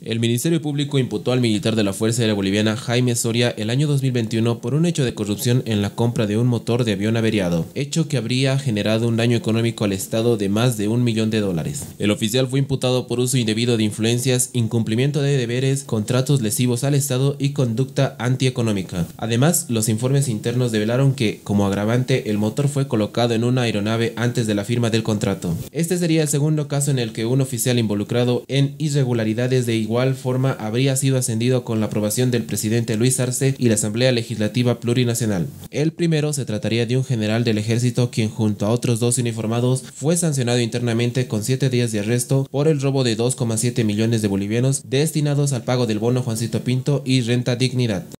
El Ministerio Público imputó al militar de la Fuerza Aérea Boliviana Jaime Soria el año 2021 por un hecho de corrupción en la compra de un motor de avión averiado, hecho que habría generado un daño económico al Estado de más de un millón de dólares. El oficial fue imputado por uso indebido de influencias, incumplimiento de deberes, contratos lesivos al Estado y conducta antieconómica. Además, los informes internos develaron que, como agravante, el motor fue colocado en una aeronave antes de la firma del contrato. Este sería el segundo caso en el que un oficial involucrado en irregularidades de igual forma habría sido ascendido con la aprobación del presidente Luis Arce y la Asamblea Legislativa Plurinacional. El primero se trataría de un general del ejército quien junto a otros dos uniformados fue sancionado internamente con siete días de arresto por el robo de 2,7 millones de bolivianos destinados al pago del bono Juancito Pinto y renta dignidad.